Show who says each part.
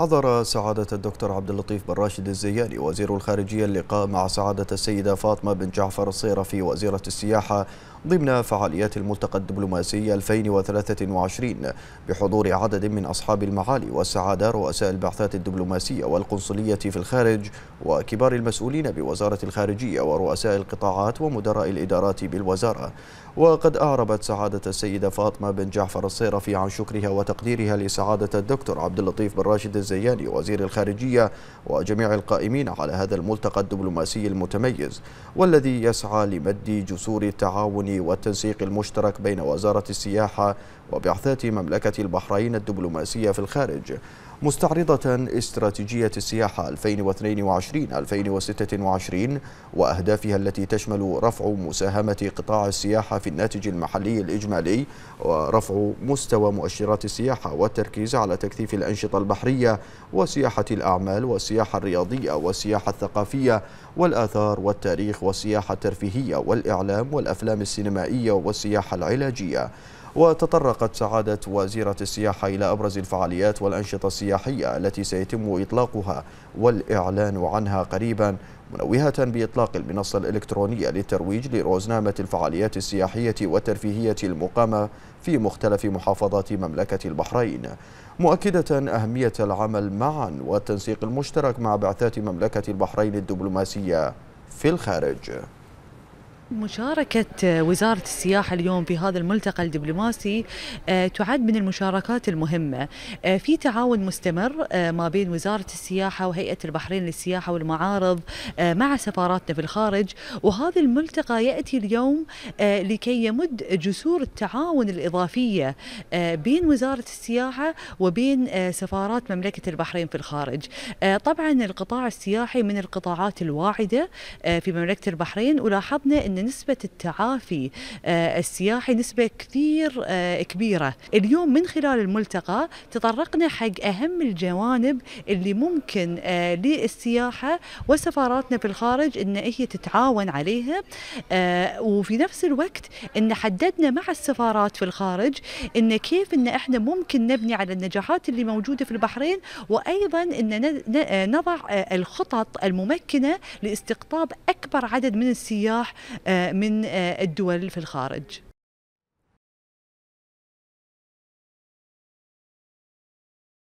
Speaker 1: حضر سعادة الدكتور عبد اللطيف بن راشد الزياني وزير الخارجية اللقاء مع سعادة السيدة فاطمة بن جعفر الصيرفي وزيرة السياحة ضمن فعاليات الملتقى الدبلوماسي 2023 بحضور عدد من أصحاب المعالي والسعادة رؤساء البعثات الدبلوماسية والقنصلية في الخارج وكبار المسؤولين بوزارة الخارجية ورؤساء القطاعات ومدراء الإدارات بالوزارة وقد أعربت سعادة السيدة فاطمة بن جعفر الصيرفي عن شكرها وتقديرها لسعادة الدكتور عبد اللطيف بن راشد الزياني وزير الخارجية وجميع القائمين على هذا الملتقى الدبلوماسي المتميز والذي يسعى لمد جسور التعاون التعاون والتنسيق المشترك بين وزارة السياحة وبعثات مملكة البحرين الدبلوماسية في الخارج مستعرضة استراتيجية السياحة 2022-2026 وأهدافها التي تشمل رفع مساهمة قطاع السياحة في الناتج المحلي الإجمالي ورفع مستوى مؤشرات السياحة والتركيز على تكثيف الأنشطة البحرية وسياحة الأعمال والسياحة الرياضية والسياحة الثقافية والآثار والتاريخ والسياحة الترفيهية والإعلام والأفلام السياحية السينمائية والسياحة العلاجية وتطرقت سعادة وزيرة السياحة إلى أبرز الفعاليات والأنشطة السياحية التي سيتم إطلاقها والإعلان عنها قريبا منوهة بإطلاق المنصة الإلكترونية للترويج لروزنامة الفعاليات السياحية والترفيهية المقامة في مختلف محافظات مملكة البحرين مؤكدة أهمية العمل معا والتنسيق المشترك مع بعثات مملكة البحرين الدبلوماسية في الخارج
Speaker 2: مشاركة وزارة السياحة اليوم في هذا الملتقى الدبلوماسي آه، تعد من المشاركات المهمة آه، في تعاون مستمر آه، ما بين وزارة السياحة وهيئة البحرين للسياحة والمعارض مع سفاراتنا في الخارج وهذا الملتقى يأتي اليوم لكي يمد جسور التعاون الإضافية بين وزارة السياحة وبين سفارات مملكة البحرين في الخارج طبعا القطاع السياحي من القطاعات الواعدة في مملكة البحرين ولاحظنا أن نسبه التعافي آه، السياحي نسبه كثير آه، كبيره، اليوم من خلال الملتقى تطرقنا حق اهم الجوانب اللي ممكن آه، للسياحه وسفاراتنا في الخارج ان هي تتعاون عليها وفي نفس الوقت ان حددنا مع السفارات في الخارج ان كيف ان احنا ممكن نبني على النجاحات اللي موجوده في البحرين وايضا ان نضع الخطط الممكنه لاستقطاب اكبر عدد من السياح آه، من آه، الدول في الخارج